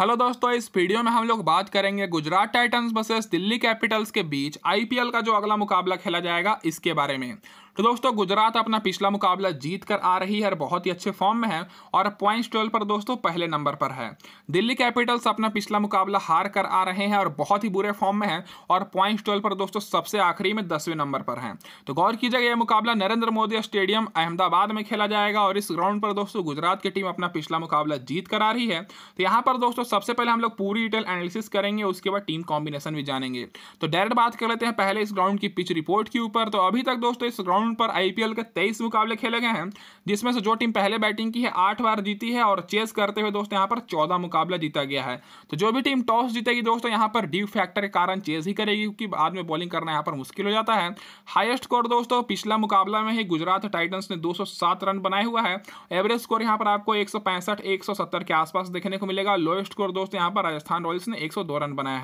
hello दोस्तों इस video में हम लोग बात करेंगे Gujarat Titans versus Delhi Capitals के बीच आईपीएल का जो अगला मुकाबला खेला जाएगा इसके बारे में तो दोस्तों गुजरात अपना पिछला मुकाबला जीत कर आ रही है और बहुत ही अच्छे फॉर्म में है और पॉइंट्स ट्वेल्व पर दोस्तों पहले नंबर पर है दिल्ली कैपिटल्स अपना पिछला मुकाबला हार कर आ रहे हैं और बहुत ही बुरे फॉर्म में है और पॉइंट्स ट्वेल्व पर दोस्तों सबसे आखिरी में दसवें नंबर पर है तो गौर कीजिएगा यह मुकाबला नरेंद्र मोदी स्टेडियम अहमदाबाद में खेला जाएगा और इस ग्राउंड पर दोस्तों गुजरात की टीम अपना पिछला मुकाबला जीत कर आ रही है तो यहाँ पर दोस्तों सबसे पहले हम लोग पूरी डिटेल एनालिसिस करेंगे उसके बाद टीम कॉम्बिनेशन भी जानेंगे तो डायरेक्ट बात कर लेते हैं पहले इस ग्राउंड की पिच रिपोर्ट के ऊपर तो अभी तक दोस्तों इस ग्राउंड ग्राउंड पर आईपीएल के तेईस मुकाबले खेले गए हैं जिसमें से जो टीम पहले बैटिंग की है आठ बार जीती है और चेस करते हुए दोस्तों यहाँ पर चौदह मुकाबला जीता गया है तो जो भी टीम टॉस जीतेगी दोस्तों यहाँ पर ड्यू फैक्टर के कारण चेस ही करेगी क्योंकि बाद में बॉलिंग करना यहाँ पर मुश्किल हो जाता है हाइस्ट स्कोर दोस्तों पिछला मुकाबला में ही गुजरात टाइटन्स ने दो रन बनाए हुआ है एवरेज स्कोर यहाँ पर आपको एक सौ के आसपास देखने को मिलेगा लोएस्ट स्कोर दोस्तों यहाँ पर राजस्थान रॉयल्स ने एक रन बनाया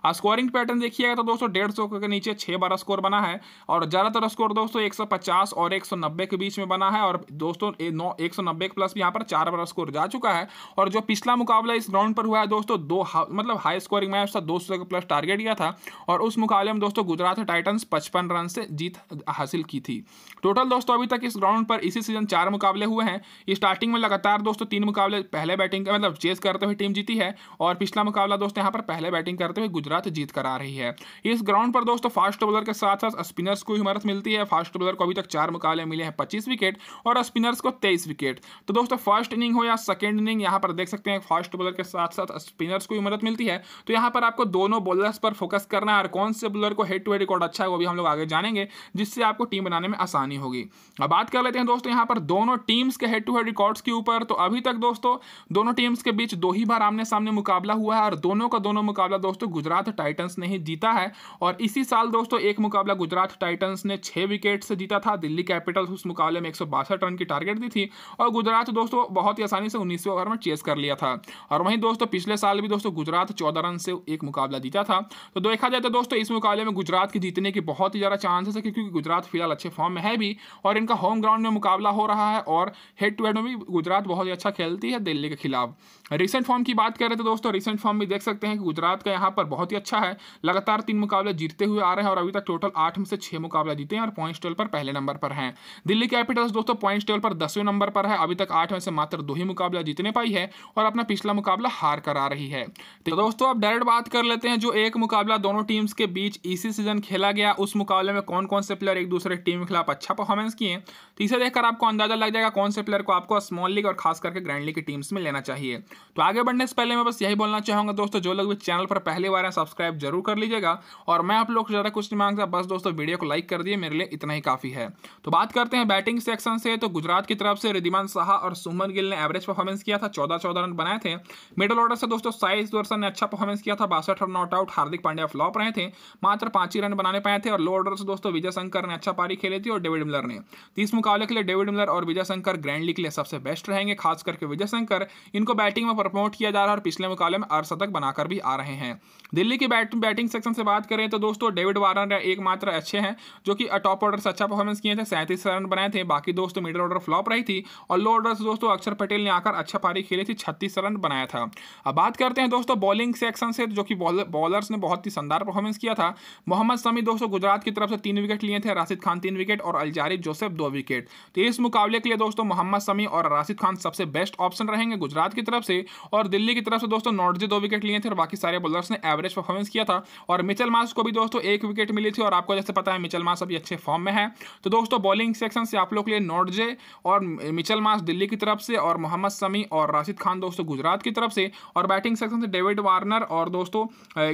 है स्कोरिंग पैटर्न देखिएगा तो दोस्तों डेढ़ के नीचे छह बारह स्कोर बना है और ज़्यादातर स्कोर दोस्तों एक 150 और 190 के बीच में बना है और दोस्तों नौ एक सौ नब्बे प्लस भी यहाँ पर चार बार स्कोर जा चुका है और जो पिछला मुकाबला इस ग्राउंड पर हुआ है दोस्तों दो हा, मतलब हाई स्कोरिंग मैच था दो सौ प्लस टारगेट किया था और उस मुकाबले में दोस्तों गुजरात टाइटन्स पचपन रन से जीत हासिल की थी टोटल दोस्तों अभी तक इस ग्राउंड पर इसी सीजन चार मुकाबले हुए हैं स्टार्टिंग में लगातार दोस्तों तीन मुकाबले पहले बैटिंग मतलब चेस करते हुए टीम जीती है और पिछला मुकाबला दोस्तों यहाँ पर पहले बैटिंग करते हुए गुजरात जीत कर रही है इस ग्राउंड पर दोस्तों फास्ट बॉलर के साथ साथ स्पिनर्स को भी मदद मिलती है फास्ट बॉलर बॉलर को अभी तक चार मुकाबले मिले हैं पच्चीस विकेट और स्पिनर्स को तेईस विकेट तो दोस्तों फर्स्ट इनिंग हो या सेकेंड इनिंग यहाँ पर देख सकते हैं फास्ट बॉलर के साथ साथ स्पिनर्स को भी मदद मिलती है तो यहाँ पर आपको दोनों बॉलर्स पर फोकस करना है और कौन से बॉलर को हेड टू हेड रिकॉर्ड अच्छा है वो भी हम लोग आगे जानेंगे जिससे आपको टीम बनाने में आसानी होगी अब बात कर लेते हैं दोस्तों यहाँ पर दोनों टीम्स के हेड टू हेड रिकॉर्ड्स के ऊपर तो अभी तक दोस्तों दोनों टीम्स के बीच दो ही बार आमने सामने मुकाबला हुआ है और दोनों का दोनों मुकाबला दोस्तों गुजरात टाइटन्स ने ही जीता है और इसी साल दोस्तों एक मुकाबला गुजरात टाइटन्स ने छः विकेट से जीता था दिल्ली कैपिटल्स उस मुकाबले में एक रन की टारगेट दी थी और गुजरात दोस्तों बहुत ही आसानी से उन्नीसवें ओवर में चेस कर लिया था और वहीं दोस्तों पिछले साल भी दोस्तों गुजरात चौदह रन से एक मुकाबला जीता था तो देखा जाए तो दोस्तों इस मुकाबले में गुजरात के जीतने की बहुत ही ज़्यादा चांसेस है क्योंकि गुजरात फिलहाल अच्छे फॉर्म में है भी और इनका होम ग्राउंड में मुकाबला हो रहा है और हेड टू हेड में भी गुजरात बहुत ही अच्छा खेलती है दिल्ली के खिलाफ रिसेंट फॉर्म की बात कर रहे थे दोस्तों रिसेंट फॉर्म भी देख सकते हैं कि गुजरात का यहाँ पर बहुत ही अच्छा है लगातार तीन मुकाबले जीतते हुए आ रहे हैं और अभी तक टोटल आठ में से छः मुकाबला जीते हैं और पॉइंट टेबल पर पर पहले नंबर पर हैं दिल्ली कैपिटल्स दोस्तों पॉइंट्स टेबल पर दसवें नंबर पर है अभी तक आठ में से मात्र दो ही मुकाबला जीतने पाई है और अपना पिछला मुकाबला हार कर आ रही है तो दोस्तों अब डायरेक्ट बात कर लेते हैं जो एक मुकाबला दोनों टीम्स के बीच इसी सीजन खेला गया उस मुकाबले में कौन कौन से प्लेयर एक दूसरे टीम के खिलाफ अच्छा परफॉर्मेंस किए तो इसे देखकर आपको अंदाजा लग जाएगा कौन से प्लेयर को आपको स्मॉल लीग और खास करके ग्रैंड लीग की टीम्स में लेना चाहिए तो आगे बढ़ने से पहले मैं बस यही बोलना चाहूंगा दोस्तों जो लोग भी चैनल पर पहली बार हैं सब्सक्राइब जरूर कर लीजिएगा और मैं आप लोग ज़्यादा कुछ नहीं मांगता बस दोस्तों वीडियो को लाइक कर दिए मेरे लिए इतना ही काफ़ी काफ़ी है तो बात करते हैं बैटिंग सेक्शन से तो गुजरात की तरफ से रिदिमान शाह और सुमन गिल ने एवरेज परफॉर्मेंस किया था चौदह चौदह रन बनाए थे मिडल ऑर्डर से दोस्तों साइज दर्शन ने अच्छा परफॉर्मेंस किया था बासठ run not out Hardik Pandya flop रहे थे मात्र पाँच ही रन बनाने पाए थे और लो ऑर्डर से दोस्तों विजय शंकर ने अच्छा पारी खेली थी और डेविड मिलर ने तीस मुकाबले के लिए डेविड मिलर और विजय शंकर ग्रैंड लीग के लिए सबसे बेस्ट रहेंगे खास करके विजय शंकर इनको बैटिंग में प्रमोट किया जा रहा है और पिछले मुकाबले में अर्शतक बनाकर भी आ रहे हैं दिल्ली की बैटिंग सेक्शन से बात करें तो दोस्तों डेविड वारन एकमात्र अच्छे हैं जो कि टॉप ऑर्डर से अच्छा अच्छा परफॉर्मेंस किए थे सैंतीस रन बनाए थे बाकी दोस्तों मिडिल ऑर्डर फ्लॉप रही थी और लो ऑर्डर दोस्तों अक्षर पटेल ने आकर अच्छा पारी खेली थी छत्तीस रन बनाया था अब बात करते हैं दोस्तों बॉलिंग सेक्शन से जो कि बॉलर्स ने बहुत ही शानदार परफॉर्मेंस किया था मोहम्मद समी दोस्तों गुजरात की तरफ से तीन विकेट लिए थे राशिद खान तीन विकेट और अलजारी जोसेफ दो विकेट तो इस मुकाबले के लिए दोस्तों मोहम्मद समी और राशिद खान सबसे बेस्ट ऑप्शन रहेंगे गुजरात की तरफ से और दिल्ली की तरफ से दोस्तों नॉर्जी दो विकेट लिए थे और बाकी सारे बॉलर्स ने एवरेज परफॉर्मेंस किया था और मिचल मास को भी दोस्तों एक विकेट मिली थी और आपको जैसे पता है मिचल मास अभी अच्छे फॉर्म में है तो दोस्तों बॉलिंग सेक्शन से आप लोग के लिए नॉर्जे और मिचल मास दिल्ली की तरफ से और मोहम्मद समी और राशिद खान दोस्तों गुजरात की तरफ से और बैटिंग सेक्शन से डेविड वार्नर और दोस्तों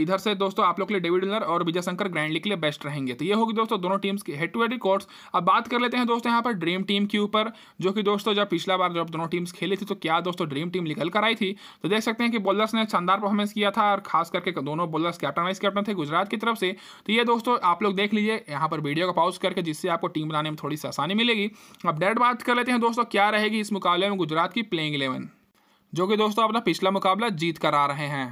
इधर से दोस्तों आप लोग के लिए डेविड विलर और विजय शंकर ग्रैंडली के लिए बेस्ट रहेंगे तो ये होगी दोस्तों दोनों टीम्स के हेड टू हेड रिकॉर्ड्स अब बात कर लेते हैं दोस्तों यहाँ पर ड्रीम टीम के ऊपर जो कि दोस्तों जब पिछला बार जब दोनों टीम्स खेली थी तो क्या दोस्तों ड्रीम टीम निकल कर आई थी तो देख सकते हैं कि बॉलर्स ने शानदार परफॉर्मेंस किया था और खास करके दोनों बॉलर्स कैप्टन वाइस कैप्टन थे गुजरात की तरफ से तो ये दोस्तों आप लोग देख लीजिए यहाँ पर वीडियो का पॉज करके जिससे आपको टीम बनाने में थोड़ी सी आसानी मिलेगी अब डेट बात कर लेते हैं दोस्तों क्या रहेगी इस मुकाबले में गुजरात की प्लेइंग इलेवन जो कि दोस्तों अपना पिछला मुकाबला जीत कर आ रहे हैं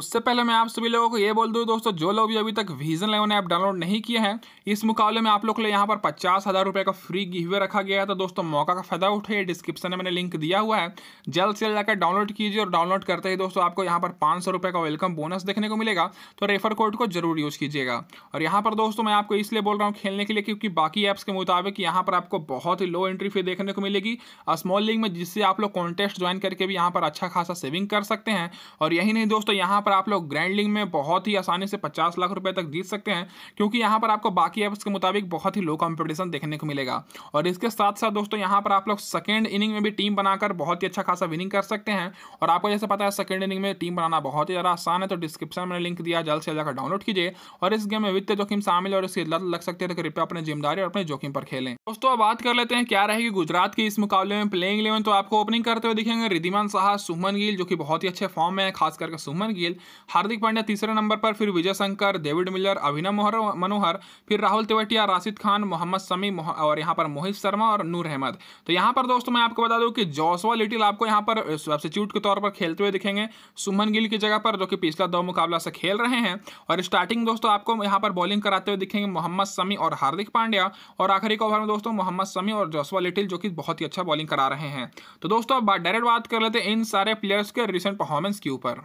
उससे पहले मैं आप सभी लोगों को ये बोल दूँ दोस्तों जो लोग भी अभी तक विजन लेवन ऐप डाउनलोड नहीं किए हैं इस मुकाबले में आप लोग के लिए यहाँ पर पचास हज़ार रुपये का फ्री गिवे रखा गया है तो दोस्तों मौका का फायदा उठाइए डिस्क्रिप्शन में मैंने लिंक दिया हुआ है जल्द से जल्द जाकर डाउनलोड कीजिए और डाउनलोड करते ही दोस्तों आपको यहाँ पर पाँच सौ का वेलकम बोनस देखने को मिलेगा तो रेफर कोड को जरूर यूज़ कीजिएगा और यहाँ पर दोस्तों मैं आपको इसलिए बोल रहा हूँ खेलने के लिए क्योंकि बाकी ऐप्स के मुताबिक यहाँ पर आपको बहुत ही लो एंट्री फी देखने को मिलेगी स्मॉल लिंक में जिससे आप लोग कॉन्टेस्ट ज्वाइन करके भी यहाँ पर अच्छा खासा सेविंग कर सकते हैं और यही नहीं दोस्तों यहाँ यहाँ पर आप लोग ग्रैंड लिंग में बहुत ही आसानी से पचास लाख रुपये तक जीत सकते हैं क्योंकि यहाँ पर आपको बाकी ऐप्स के मुताबिक बहुत ही लो कॉम्पिटिशन देखने को मिलेगा और इसके साथ साथ दोस्तों यहाँ पर आप लोग सेकेंड इनिंग में भी टीम बनाकर बहुत ही अच्छा खासा विनिंग कर सकते हैं और आपको जैसे पता है सेकेंड इनिंग में टीम बनाना बहुत ही ज़्यादा आसान है तो डिस्क्रिप्शन में लिंक दिया जल्द से जल्द डाउनलोड कीजिए और इस गेम में वित्तीय जोखिम शामिल और इसकी लत लग सकती है तो कृपया अपने जिम्मेदारी और अपने जोखिम पर खेलें दोस्तों अब बात कर लेते हैं क्या रहेगी गुजरात की इस मुकाबले में प्लेइंग इलेवन तो आपको ओपनिंग करते हुए दिखेंगे रिधिमान शाह सुमन गिल जो कि बहुत ही अच्छे फॉर्म में है खास करके सुमन गिल कॉलेज हार्दिक पांड्या तीसरे नंबर पर फिर विजय शंकर डेविड मिलर अभिनव मोहर मनोहर फिर राहुल तिवटिया राशिद खान मोहम्मद समी और यहाँ पर मोहित शर्मा और नूर अहमद तो यहाँ पर दोस्तों मैं आपको बता दूँ कि जोसवा लिटिल आपको यहाँ पर सब्सिट्यूट के तौर पर खेलते हुए दिखेंगे सुमन गिल की जगह पर जो कि पिछला दो मुकाबला से खेल रहे हैं और स्टार्टिंग दोस्तों आपको यहाँ पर बॉलिंग कराते हुए दिखेंगे मोहम्मद समी और हार्दिक पांड्या और आखिरी ओवर में दोस्तों मोहम्मद समी और जोसवा लिटिल जो कि बहुत ही अच्छा बॉलिंग करा रहे हैं तो दोस्तों अब डायरेक्ट बात कर लेते हैं इन सारे प्लेयर्स के रिसेंट परफॉर्मेंस के ऊपर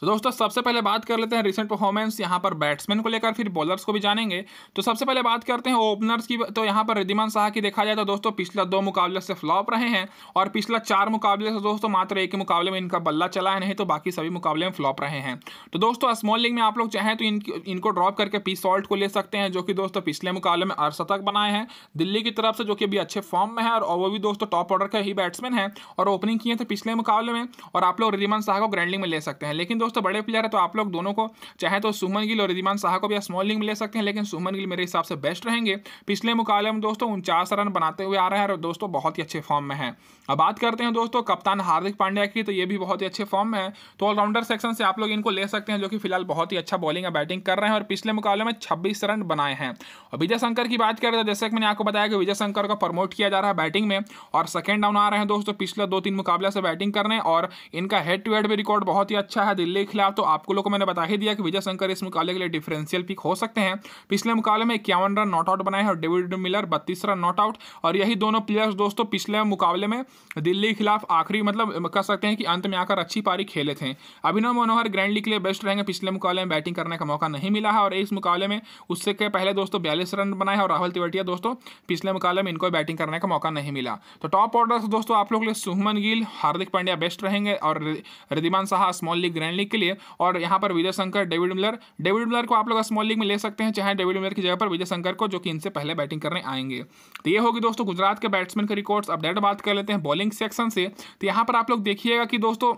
तो दोस्तों सबसे पहले बात कर लेते हैं रिसेंट परफॉर्मेंस यहाँ पर बैट्समैन को लेकर फिर बॉलर्स को भी जानेंगे तो सबसे पहले बात करते हैं ओपनर्स की तो यहाँ पर रिदिमान शाह की देखा जाए तो दोस्तों पिछला दो मुकाबले से फ्लॉप रहे हैं और पिछला चार मुकाबले से दोस्तों मात्र एक ही मुकाबले में इनका बल्ला चला है नहीं तो बाकी सभी मुकाबले में फ्लॉप रहे हैं तो दोस्तों स्मॉल लीग में आप लोग चाहें तो इनकी इनको ड्रॉप करके पी सॉल्ट को ले सकते हैं जो कि दोस्तों पिछले मुकाबले में अर्शतक बनाए हैं दिल्ली की तरफ से जो कि अभी अच्छे फॉर्म में है और वो भी दोस्तों टॉप ऑर्डर का ही बैट्समैन है और ओपनिंग किए थे पिछले मुकाबले में और आप लोग रिदिमान शाह को ग्रैंडिंग में ले सकते हैं लेकिन दोस्तों दोस्तों तो बड़े प्लेयर है तो आप लोग दोनों को चाहे तो सुमन गिल और रिदिमान शाह को भी स्मॉलिंग में ले सकते हैं लेकिन सुमन गिल मेरे हिसाब से बेस्ट रहेंगे पिछले मुकाबले में दोस्तों उनचास रन बनाते हुए आ रहे हैं और दोस्तों बहुत ही अच्छे फॉर्म में है अब बात करते हैं दोस्तों कप्तान हार्दिक पांड्या की तो ये भी बहुत ही अच्छे फॉर्म में है तो ऑलराउंडर सेक्शन से आप लोग इनको ले सकते हैं जो कि फिलहाल बहुत ही अच्छा बॉलिंग या बैटिंग कर रहे हैं और पिछले मुकाबले में छब्बीस रन बनाए हैं और विजय शंकर की बात करें तो जैसे कि मैंने आपको बताया कि विजय शंकर को प्रमोट किया जा रहा है बैटिंग में और सेकेंड डाउन आ रहे हैं दोस्तों पिछले दो तीन मुकाबले से बैटिंग करने और इनका हेड टू हेड भी रिकॉर्ड बहुत ही अच्छा है दिल्ली के खिलाफ तो आपको लोगों को मैंने बता ही दिया कि विजय शंकर इस मुकाबले के लिए डिफरेंशियल पिक हो सकते हैं पिछले मुकाबले में इक्यावन रन नॉट आउट बनाए हैं और डेविड मिलर बत्तीस रन नॉट आउट और यही दोनों प्लेयर्स दोस्तों पिछले मुकाबले में दिल्ली के खिलाफ आखिरी मतलब कह सकते हैं कि अंत में आकर अच्छी पारी खेले थे अभिनव मनोहर ग्रैंड लीग के लिए बेस्ट रहेंगे पिछले मुकाबले में बैटिंग करने का मौका नहीं मिला है और इस मुकाबले में उससे के पहले दोस्तों बयालीस रन बनाए हैं और राहुल तिवटिया दोस्तों पिछले मुकाबले में इनको बैटिंग करने का मौका नहीं मिला तो टॉप ऑर्डर दोस्तों आप लोग के सुमन गिल हार्दिक पांड्या बेस्ट रहेंगे और Wriddhiman Saha small league grand league league के लिए और यहाँ पर Vijay Shankar David Miller David Miller को आप लोग स्मॉल लीग में ले सकते हैं चाहे डेविड मिलर की जगह पर विजय शंकर को जो कि इनसे पहले बैटिंग करने आएंगे तो ये होगी दोस्तों गुजरात के बैट्समैन के रिकॉर्ड्स अपडेट बात कर लेते हैं बॉलिंग सेक्शन से तो यहाँ पर आप लोग देखिएगा कि दोस्तों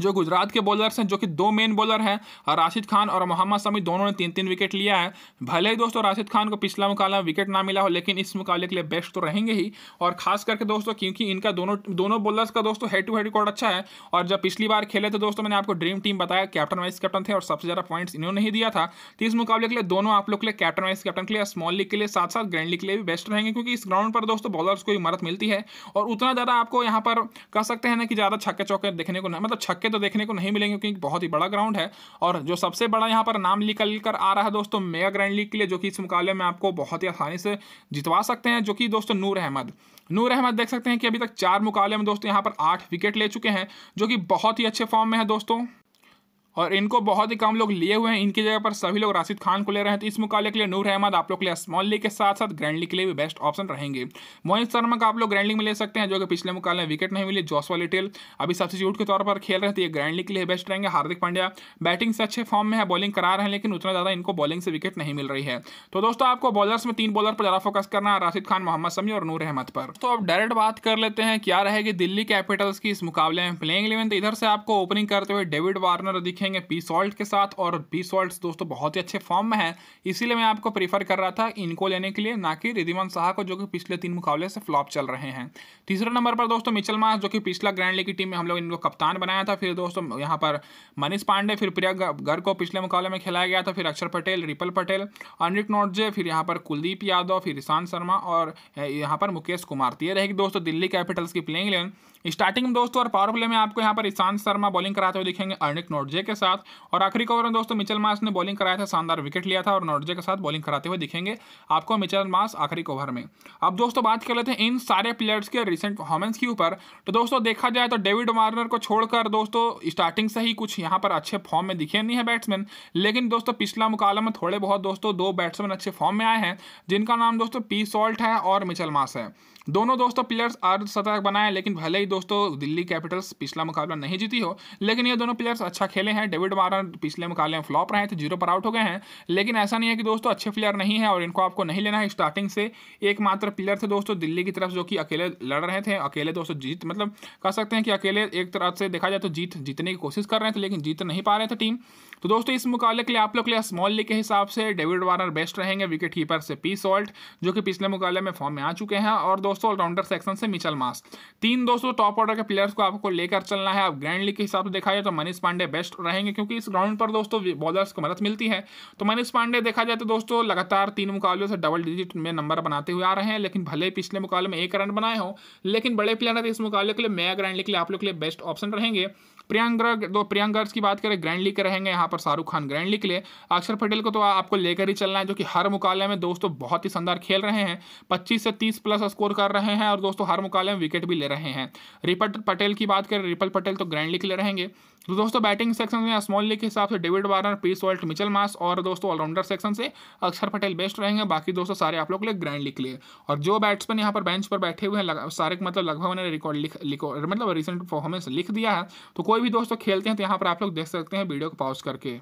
जो गुजरात के बॉलर्स हैं जो कि दो मेन बॉलर हैं राशिद खान और मोहम्मद समी दोनों ने तीन तीन विकेट लिया है भले ही दोस्तों राशिद खान को पिछला मुकाबला में विकेट ना मिला हो लेकिन इस मुकाबले के लिए बेस्ट तो रहेंगे ही और खास करके दोस्तों क्योंकि इनका दोनों दोनों बॉलर्स का दोस्तों हेड टू हेड रिकॉर्ड अच्छा है और जब पिछली बार खेले थे दोस्तों मैंने आपको ड्रीम टीम बताया कैप्टन वाइस कैप्टन थे और सबसे ज़्यादा पॉइंट्स इन्होंने ही दिया था तो इस मुकाबले के लिए दोनों आप लोग के लिए कैप्टन वाइस कैप्टन के लिए स्मॉल लीग के लिए साथ साथ ग्रैंड लीग के लिए भी बेस्ट रहेंगे क्योंकि इस ग्राउंड पर दोस्तों बॉलर्स को मदद मिलती है और उतना ज़्यादा आपको यहाँ पर कह सकते हैं ना कि ज़्यादा छक्के चौके देखने को ना मतलब छक्के पक्के तो देखने को नहीं मिलेंगे क्योंकि बहुत ही बड़ा ग्राउंड है और जो सबसे बड़ा यहाँ पर नाम निकल कर आ रहा है दोस्तों मेगा ग्रैंड लीग के लिए जो कि इस मुकाबले में आपको बहुत ही आसानी से जितवा सकते हैं जो कि दोस्तों नूर अहमद नूर अहमद देख सकते हैं कि अभी तक चार मुकाबले में दोस्तों यहाँ पर आठ विकेट ले चुके हैं जो कि बहुत ही अच्छे फॉर्म में है दोस्तों और इनको बहुत ही कम लोग लिए हुए हैं इनकी जगह पर सभी लोग राशिद खान को ले रहे हैं तो इस मुकाबले के लिए नूर अहमद आप लोग के लिए स्मॉल लीग के साथ साथ ग्रैंड लीग के लिए भी बेस्ट ऑप्शन रहेंगे मोहित शर्मा का आप लोग ग्रैंड लीग में ले सकते हैं जो कि पिछले मुकाबले में विकेट नहीं मिली जोसवा लिटेल अभी सब्सिट्यूट के तौर पर खेल रहे थे तो ये ग्रैंड लीग के लिए बेस्ट रहेंगे हार्दिक पांड्या बैटिंग से अच्छे फॉर्म में है बॉलिंग करा रहे हैं लेकिन उतना ज़्यादा इनको बॉलिंग से विकेट नहीं मिल रही है तो दोस्तों आपको बॉलर्स में तीन बॉलर पर ज़्यादा फोकस करना है राशिद खान मोहम्मद समी और नूर अहमद पर तो अब डायरेक्ट बात कर लेते हैं क्या रहेगी दिल्ली कैपिटल्स की इस मुकाबले में प्लेइंग इलेवन तो इधर से आपको ओपनिंग करते हुए डेविड वार्नर दिखे देखेंगे पी सॉल्ट के साथ और पी सॉल्ट दोस्तों बहुत ही अच्छे फॉर्म में है इसीलिए मैं आपको प्रीफर कर रहा था इनको लेने के लिए ना कि रिदिमन शाह को जो कि पिछले तीन मुकाबले से फ्लॉप चल रहे हैं तीसरे नंबर पर दोस्तों मिचल मास जो कि पिछला ग्रैंड लीग की टीम में हम लोग इनको कप्तान बनाया था फिर दोस्तों यहाँ पर मनीष पांडे फिर प्रिया गर्ग को पिछले मुकाबले में खिलाया गया था फिर अक्षर पटेल रिपल पटेल अनिक नोटजे फिर यहाँ पर कुलदीप यादव फिर ईशांत शर्मा और यहाँ पर मुकेश कुमार तो ये रहेगी दोस्तों दिल्ली कैपिटल्स की प्लेइंग इलेवन स्टार्टिंग में दोस्तों और पावर प्ले में आपको यहाँ पर ईशांत शर्मा बॉलिंग कराते हुए दिखेंगे अर्निक नोटजे के साथ और आखिरी ओवर में दोस्तों मिचल मास ने बॉलिंग कराया था शानदार विकेट लिया था और नोटजे के साथ बॉलिंग कराते हुए दिखेंगे आपको मिचल मास आखिरी ओवर में अब दोस्तों बात कर लेते हैं इन सारे प्लेयर्स के रिसेंट परफॉर्मेंस के ऊपर तो दोस्तों देखा जाए तो डेविड वार्नर को छोड़कर दोस्तों स्टार्टिंग से ही कुछ यहाँ पर अच्छे फॉर्म में दिखे नहीं है बैट्समैन लेकिन दोस्तों पिछला मुकाबला में थोड़े बहुत दोस्तों दो बैट्समैन अच्छे फॉर्म में आए हैं जिनका नाम दोस्तों पी सॉल्ट है और मिचल मास है दोनों दोस्तों प्लेयर्स अर्धशतक बनाए लेकिन भले ही दोस्तों दिल्ली कैपिटल्स पिछला मुकाबला नहीं जीती हो लेकिन ये दोनों प्लेयर्स अच्छा खेले हैं डेविड वार्नर पिछले मुकाबले में फ्लॉप रहे थे जीरो पर आउट हो गए हैं लेकिन ऐसा नहीं है कि दोस्तों अच्छे प्लेयर नहीं है और इनको आपको नहीं लेना है स्टार्टिंग से एकमात्र प्लेयर थे दोस्तों दिल्ली की तरफ जो कि अकेले लड़ रहे थे अकेले दोस्तों जीत मतलब कह सकते हैं कि अकेले एक तरह से देखा जाए तो जीत जीतने की कोशिश कर रहे थे लेकिन जीत नहीं पा रहे थे टीम तो दोस्तों इस मुकाबले के लिए आप लोग के लिए स्मॉल लीग के हिसाब से डेविड वार्नर बेस्ट रहेंगे विकेट कीपर से पी सॉल्ट जो कि पिछले मुकाबले में फॉर्म में आ चुके हैं और दोस्तों ऑलराउंडर सेक्शन से मिचल मास तीन दोस्तों टॉप ऑर्डर के प्लेयर्स को आपको लेकर चलना है आप ग्रैंड लीग के हिसाब से देखा जाए तो मनीष पांडे बेस्ट रहेंगे क्योंकि इस ग्राउंड पर दोस्तों बॉलर्स को मदद मिलती है तो मनीष पांडे देखा जाए तो दोस्तों लगातार तीन मुकाबले से डबल डिजिट में नंबर बनाते हुए आ रहे हैं लेकिन भले पिछले मुकाबले में एक रन बनाए हो लेकिन बड़े प्लेयर इस मुकाबले के लिए ग्रैंड लीग के लिए आप लोग के लिए बेस्ट ऑप्शन रहेंगे प्रियंका दो तो प्रियंका की बात करें ग्रैंड लीग रहेंगे यहाँ पर शाहरुख खान ग्रैंड लीग के लिए अक्षर पटेल को तो आपको लेकर ही चलना है जो कि हर मुकाबले में दोस्तों तो बहुत ही शानदार खेल रहे हैं पच्चीस से तीस प्लस स्कोर कर रहे हैं और दोस्तों हर मुकाबले में विकेट भी ले रहे हैं रिपल पटेल की बात करें रिपल पटेल तो ग्रैंड लीग ले रहेंगे तो दोस्तों बैटिंग सेक्शन में स्मॉल लीग के हिसाब से David Warner Phil Salt Mitchell Marsh और दोस्तों ऑलराउंडर सेक्शन से अक्षर पटेल बेस्ट रहेंगे बाकी दोस्तों सारे आप लोग के लिए ग्रैंड लीग के लिए और जो बैट्समैन यहाँ पर बेंच पर बैठे हुए हैं सारे मतलब लगभग उन्होंने रिकॉर्ड लिख मतलब रिसेंट परफॉर्मेंस लिख दिया है तो कोई भी दोस्तों खेलते हैं तो यहाँ पर आप लोग देख सकते हैं वीडियो को पॉज करके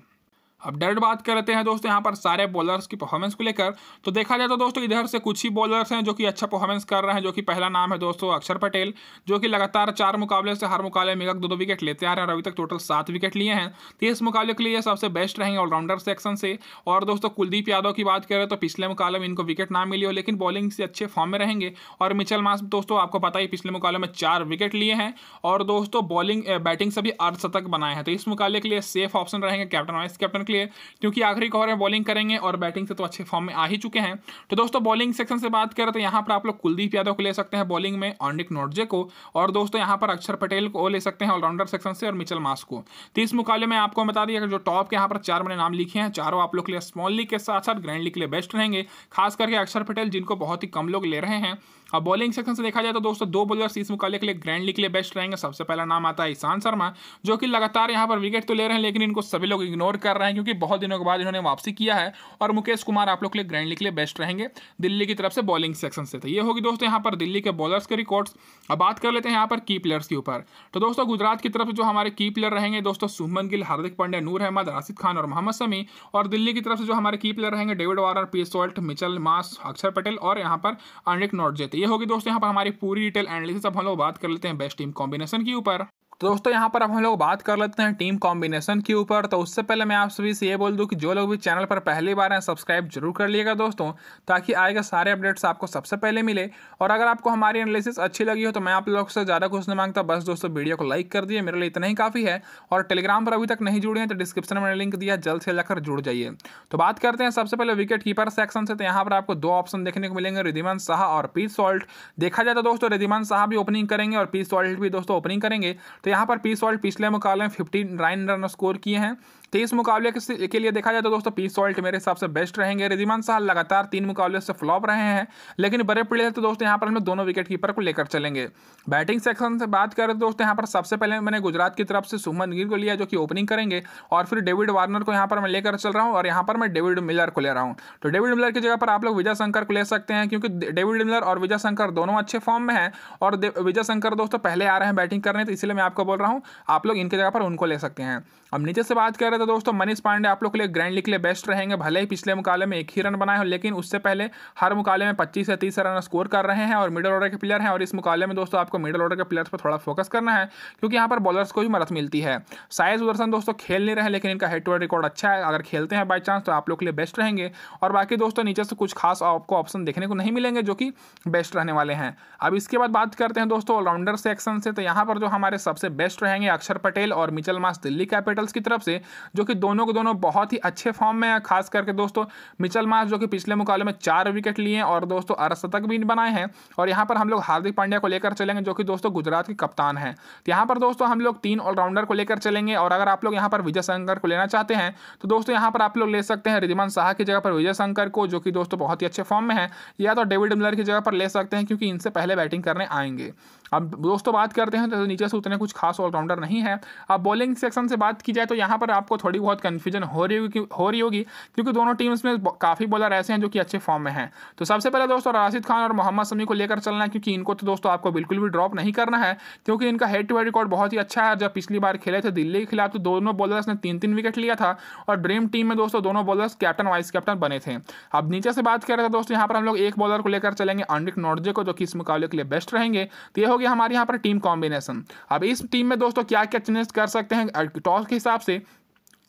अब डायरेक्ट बात करते हैं दोस्तों यहाँ पर सारे बॉलर्स की परफॉर्मेंस को लेकर तो देखा जाए तो दोस्तों इधर से कुछ ही बॉलर्स हैं जो कि अच्छा परफॉर्मेंस कर रहे हैं जो कि पहला नाम है दोस्तों अक्षर पटेल जो कि लगातार चार मुकाबले से हर मुकाबले में एक दो दो विकेट लेते आ रहे हैं और अभी तक टोटल सात विकेट लिए हैं तो इस मुकाबले के लिए सबसे बेस्ट रहेंगे ऑलराउंडर सेक्शन से और दोस्तों कुलदीप यादव की बात करें तो पिछले मुकाबले में इनको विकेट ना मिली हो लेकिन बॉलिंग से अच्छे फॉर्म में रहेंगे और मिचल मास दोस्तों आपको पता ही पिछले मुकाबले में चार विकेट लिए हैं और दोस्तों बॉलिंग बैटिंग से भी अर्धशतक बनाए हैं तो इस मुकाबले के लिए सेफ ऑप्शन रहेंगे कैप्टन वाइस कैप्टन लिए क्योंकि आखिरी ओवर में बॉलिंग करेंगे और बैटिंग से तो अच्छे फॉर्म में आ ही चुके हैं तो दोस्तों बॉलिंग सेक्शन से बात करें तो यहाँ पर आप लोग कुलदीप यादव को ले सकते हैं बॉलिंग में ऑंडिक नोटजे को और दोस्तों यहाँ पर अक्षर पटेल को ले सकते हैं ऑलराउंडर सेक्शन से और मिचल मास को तो इस मुकाबले में आपको बता दिया जो टॉप के यहाँ पर चार मैंने नाम लिखे हैं चारों आप लोग के लिए स्मॉल लीग के साथ साथ ग्रैंड लीग के लिए बेस्ट रहेंगे खास करके अक्षर पटेल जिनको बहुत ही कम लोग ले रहे हैं अब बॉलिंग सेक्शन से देखा जाए तो दोस्तों दो बॉलर्स इस मुकाबले के लिए ग्रैंड लीग के लिए बेस्ट रहेंगे सबसे पहला नाम आता है ईशान शर्मा जो कि लगातार यहाँ पर विकेट तो ले रहे हैं लेकिन इनको सभी लोग इग्नोर कर रहे हैं क्योंकि बहुत दिनों के बाद इन्होंने वापसी किया है और मुकेश कुमार आप लोग के लिए ग्रैंड लीग के लिए बेस्ट रहेंगे दिल्ली की तरफ से बॉलिंग सेक्शन से तो ये होगी दोस्तों यहाँ पर दिल्ली के बॉलर्स के रिकॉर्ड्स अब बात कर लेते हैं यहाँ पर की प्लेयर्स के ऊपर तो दोस्तों गुजरात की तरफ से जो हमारे की प्लेयर रहेंगे दोस्तों सुमन गिल हार्दिक पांडे नूर अहमद राशिद खान और मोहम्मद समी और दिल्ली की तरफ से जो हमारे की प्लेयर रहेंगे David Warner P Salt Mitchell Marsh Axar Patel और यहाँ पर अनिक जेती ये होगी दोस्तों यहाँ पर हमारी पूरी डिटेल एनालिसिस अब हम लोग बात कर लेते हैं बेस्ट टीम कॉम्बिनेशन के ऊपर तो दोस्तों यहाँ पर अब हम लोग बात कर लेते हैं टीम कॉम्बिनेशन के ऊपर तो उससे पहले मैं आप सभी से ये बोल दूँ कि जो लोग भी चैनल पर पहली बार हैं सब्सक्राइब जरूर कर लिएगा दोस्तों ताकि आएगा सारे अपडेट्स आपको सबसे पहले मिले और अगर आपको हमारी एनालिसिस अच्छी लगी हो तो मैं आप लोग से ज़्यादा कुछ नहीं मांगता बस दोस्तों वीडियो को लाइक कर दिए मेरे लिए इतना ही काफ़ी है और टेलीग्राम पर अभी तक नहीं जुड़े हैं तो डिस्क्रिप्शन में लिंक दिया जल्द से जाकर जुड़ जाइए तो बात करते हैं सबसे पहले विकेट कीपर सेक्शन से तो यहाँ पर आपको दो ऑप्शन देखने को मिलेंगे रिधिमान शाह और पी सॉल्ट देखा जाए तो दोस्तों रिधिमान शाह भी ओपनिंग करेंगे और पी सॉल्ट भी दोस्तों ओपनिंग करेंगे तो यहाँ पर पीस वर्ल्ड पिछले मुकाबले में फिफ्टी नाइन रन स्कोर किए हैं तो इस मुकाबले के लिए देखा जाए तो दोस्तों पी सॉल्ट मेरे हिसाब से बेस्ट रहेंगे रिजिमान शाह लगातार तीन मुकाबले से फ्लॉप रहे हैं लेकिन बड़े प्लेयर तो दोस्तों यहाँ पर हम दोनों विकेट कीपर को लेकर चलेंगे बैटिंग सेक्शन से बात करें तो दोस्तों यहाँ पर सबसे पहले मैंने गुजरात की तरफ से सुमन गिर को लिया जो कि ओपनिंग करेंगे और फिर डेविड वार्नर को यहाँ पर मैं लेकर चल रहा हूँ और यहाँ पर मैं डेविड मिलर को ले रहा हूँ तो डेविड मिलर की जगह पर आप लोग विजय शंकर को ले सकते हैं क्योंकि डेविड मिलर और विजय शंकर दोनों अच्छे फॉर्म में हैं और विजय शंकर दोस्तों पहले आ रहे हैं बैटिंग करने तो इसलिए मैं आपको बोल रहा हूँ आप लोग इनके जगह पर उनको ले सकते हैं अब नीचे से बात करें तो दोस्तों मनीष पांडे आप लोग के लिए ग्रैंड लीग के लिए बेस्ट रहेंगे भले ही पिछले मुकाबले में एक ही रन बनाए हो लेकिन उससे पहले हर मुकाबले में पच्चीस से तीस रन स्कोर कर रहे हैं और मिडल ऑर्डर के प्लेयर हैं और इस मुकाबले में दोस्तों आपको मिडल ऑर्डर के प्लेयर्स पर थोड़ा फोकस करना है क्योंकि यहाँ पर बॉलर्स को भी मदद मिलती है साइज सुदर्शन दोस्तों खेल नहीं रहे लेकिन इनका हेड टू रिकॉर्ड अच्छा है अगर खेलते हैं बाई चांस तो आप लोग के लिए बेस्ट रहेंगे और बाकी दोस्तों नीचे से कुछ खास आपको ऑप्शन देखने को नहीं मिलेंगे जो कि बेस्ट रहने वाले हैं अब इसके बाद बात करते हैं दोस्तों ऑलराउंडर सेक्शन से तो यहाँ पर जो हमारे सबसे बेस्ट रहेंगे अक्षर पटेल और मिचल मास दिल्ली कैपिटल्स की तरफ से जो कि दोनों के दोनों बहुत ही अच्छे फॉर्म में है खास करके दोस्तों मिचल मास जो कि पिछले मुकाबले में चार विकेट लिए हैं और दोस्तों अरसतक भी बनाए हैं और यहाँ पर हम लोग हार्दिक पांड्या को लेकर चलेंगे जो कि दोस्तों गुजरात के कप्तान हैं तो यहाँ पर दोस्तों हम लोग तीन ऑलराउंडर को लेकर चलेंगे और अगर आप लोग यहाँ पर विजय शंकर को लेना चाहते हैं तो दोस्तों यहाँ पर आप लोग ले सकते हैं रिधिमान शाह की जगह पर विजय शंकर को जो कि दोस्तों बहुत ही अच्छे फॉर्म में है या तो डेविड मिलर की जगह पर ले सकते हैं क्योंकि इनसे पहले बैटिंग करने आएंगे अब दोस्तों बात करते हैं तो नीचे से उतने कुछ खास ऑलराउंडर नहीं है अब बॉलिंग सेक्शन से बात की जाए तो यहाँ पर आपको थोड़ी बहुत कन्फ्यूजन हो रही होगी हो रही होगी क्योंकि दोनों टीम्स में काफ़ी बॉलर ऐसे हैं जो कि अच्छे फॉर्म में हैं तो सबसे पहले दोस्तों राशिद खान और मोहम्मद समी को लेकर चलना है क्योंकि इनको तो दोस्तों आपको बिल्कुल भी ड्रॉप नहीं करना है क्योंकि इनका हेड टू हेड रिकॉर्ड बहुत ही अच्छा है जब पिछली बार खेले थे दिल्ली के खिलाफ तो दोनों बॉलर्स ने तीन तीन विकेट लिया था और ड्रीम टीम में दोस्तों दोनों बॉलर्स कैप्टन वाइस कैप्टन बने थे अब नीचे से बात कर रहे थे दोस्तों यहाँ पर हम लोग एक बॉलर को लेकर चलेंगे अंडिक नॉर्जे को जो कि इस मुकाबले के लिए बेस्ट रहेंगे तो ये हो गया हमारे यहाँ पर टीम कॉम्बिनेशन अब इस टीम में दोस्तों क्या क्या चेंजेस कर सकते हैं टॉस के हिसाब से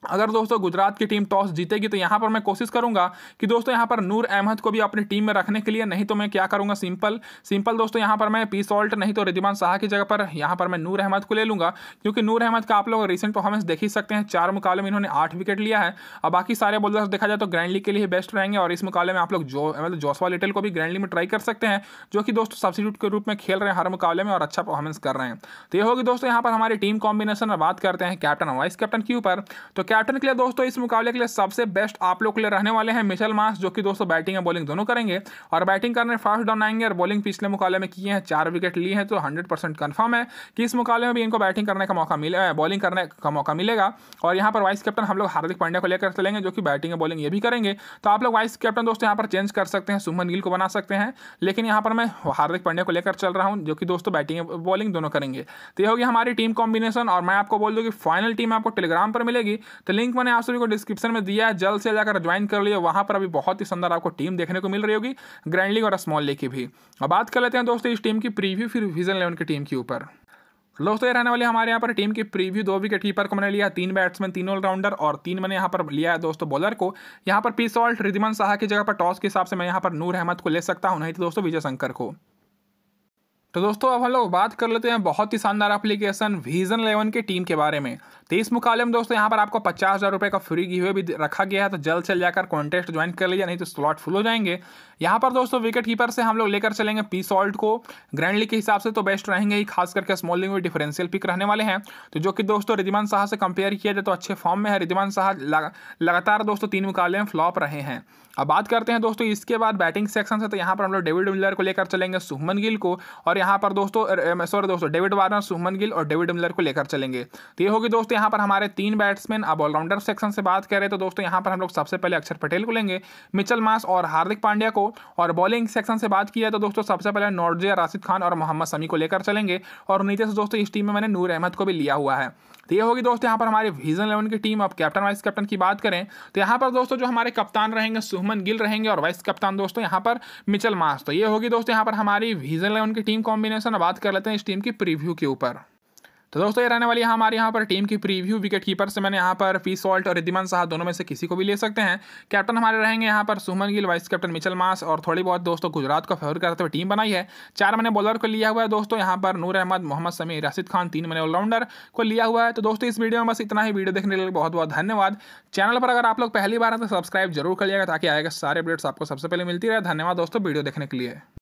अगर दोस्तों गुजरात की टीम टॉस जीतेगी तो यहाँ पर मैं कोशिश करूंगा कि दोस्तों यहाँ पर नूर अहमद को भी अपनी टीम में रखने के लिए नहीं तो मैं क्या करूँगा सिंपल सिंपल दोस्तों यहाँ पर मैं पी सॉल्ट नहीं तो रिदिमान शाह की जगह पर यहाँ पर मैं नूर अहमद को ले लूँगा क्योंकि नूर अहमद का आप लोग रिसेंट परफॉर्मेंस देख ही सकते हैं चार मुकाबले में इन्होंने आठ विकेट लिया है और बाकी सारे बॉलर्स देखा जाए तो ग्रैंड लीग के लिए बेस्ट रहेंगे और इस मुकाबले में आप लोग जो मतलब जोसवा लिटिल को भी ग्रैंड लीग में ट्राई कर सकते हैं जो कि दोस्तों सब्सिट्यूट के रूप में खेल रहे हैं हर मुकाबले में और अच्छा परफॉर्मेंस कर रहे हैं तो ये होगी दोस्तों यहाँ पर हमारी टीम कॉम्बिनेशन और बात करते हैं कैप्टन और वाइस कैप्टन के ऊपर तो कैप्टन के लिए दोस्तों इस मुकाबले के लिए सबसे बेस्ट आप लोग के लिए रहने वाले हैं मिशल मास जो कि दोस्तों बैटिंग और बॉलिंग दोनों करेंगे और बैटिंग करने फास्ट डाउन आएंगे और बॉलिंग पिछले मुकाबले में किए हैं चार विकेट लिए हैं तो हंड्रेड परसेंट कन्फर्म है कि इस मुकाबले में भी इनको बैटिंग करने का मौका मिले बॉलिंग करने का मौका मिलेगा और यहाँ पर वाइस कैप्टन हम लोग हार्दिक पांड्या को लेकर चलेंगे जो कि बैटिंग और बॉलिंग ये भी करेंगे तो आप लोग वाइस कैप्टन दोस्तों यहाँ पर चेंज कर सकते हैं सुमन गिल को बना सकते हैं लेकिन यहाँ पर मैं हार्दिक पांड्या को लेकर चल रहा हूँ जो कि दोस्तों बैटिंग बॉलिंग दोनों करेंगे तो ये होगी हमारी टीम कॉम्बिनेशन और मैं आपको बोल दूँ कि फाइनल टीम आपको टेलीग्राम पर मिलेगी तो लिंक मैंने आप सभी को डिस्क्रिप्शन में दिया है जल्द से जाकर ज्वाइन कर लिए वहाँ पर अभी बहुत ही सुंदर आपको टीम देखने को मिल रही होगी ग्रैंड लीग और स्मॉल लीग की भी और बात कर लेते हैं दोस्तों इस टीम की प्रीव्यू फिर विजन इलेवन की टीम के ऊपर दोस्तों ये रहने वाले हमारे यहाँ पर टीम की प्रीव्यू दो विकेट कीपर को मैंने लिया तीन बैट्समैन तीन ऑलराउंडर और तीन मैंने यहाँ पर लिया है दोस्तों बॉलर को यहाँ पर पी सॉल्ट रिदिमन शाह की जगह पर टॉस के हिसाब से मैं यहाँ पर नूर अहमद को ले सकता हूँ नहीं तो दोस्तों विजय शंकर को तो दोस्तों अब हम लोग बात कर लेते हैं बहुत ही शानदार एप्लीकेशन विजन इलेवन के टीम के बारे में तो इस मुकाबले में दोस्तों यहाँ पर आपको पचास हज़ार रुपये का फ्री गिवे भी रखा गया है तो जल्द से जाकर कॉन्टेस्ट ज्वाइन कर लीजिए नहीं तो स्लॉट फुल हो जाएंगे यहाँ पर दोस्तों विकेट कीपर से हम लोग लेकर चलेंगे पी सॉल्ट को ग्रैंड लीग के हिसाब से तो बेस्ट रहेंगे ही खास करके स्मॉल लीग में डिफरेंशियल पिक रहने वाले हैं तो जो कि दोस्तों रिदिमान शाह से कंपेयर किया जाए तो अच्छे फॉर्म में है रिदिमान शाह लगातार दोस्तों तीन मुकाबले में फ्लॉप रहे हैं अब बात करते हैं दोस्तों इसके बाद बैटिंग सेक्शन से तो यहाँ पर हम लोग डेविड मिलर को लेकर चलेंगे सुमन गिल को और यहाँ पर दोस्तों सॉरी दोस्तों डेविड वार्नर सुमन गिल और डेविड मिलर को लेकर चलेंगे तो ये होगी दोस्तों यहाँ पर हमारे तीन बैट्समैन अब ऑलराउंडर सेक्शन से बात करें तो दोस्तों यहाँ पर हम लोग सबसे पहले अक्षर पटेल को लेंगे मिचल मास और हार्दिक पांड्या को और बॉलिंग सेक्शन से बात किया तो दोस्तों सबसे पहले नॉर्जिया राशिद खान और मोहम्मद समी को लेकर चलेंगे और नीचे से दोस्तों इस टीम में मैंने नूर अहमद को भी लिया हुआ है तो ये होगी दोस्तों यहाँ पर हमारे विजन इलेवन की टीम अब कैप्टन वाइस कैप्टन की बात करें तो यहाँ पर दोस्तों जो हमारे कप्तान रहेंगे सुहमन गिल रहेंगे और वाइस कप्तान दोस्तों यहाँ पर मिचल मास तो ये होगी दोस्तों यहाँ पर हमारी विजन इलेवन की टीम कॉम्बिनेशन बात कर लेते हैं इस टीम की प्रीव्यू के ऊपर तो दोस्तों ये रहने वाली हमारे यहाँ पर टीम की प्रीव्यू विकेट कीपर से मैंने यहाँ पर पी सॉल्ट और रिद्धिमान साहब दोनों में से किसी को भी ले सकते हैं कैप्टन हमारे रहेंगे यहाँ पर Shubman Gill vice captain Mitchell Marsh और थोड़ी बहुत दोस्तों गुजरात को फेवर करते हुए टीम बनाई है चार मैंने बॉलर को लिया हुआ है दोस्तों यहाँ पर नूर अहमद मोहम्मद समी राशिद खान तीन मैंने ऑलराउंडर को लिया हुआ है तो दोस्तों इस वीडियो में बस इतना ही वीडियो देखने के लिए बहुत बहुत धन्यवाद चैनल पर अगर आप लोग पहली बार हैं तो सब्सक्राइब जरूर करिएगा ताकि आएगा सारे अपडेट्स आपको सबसे पहले मिलती रहे धन्यवाद दोस्तों वीडियो देखने के लिए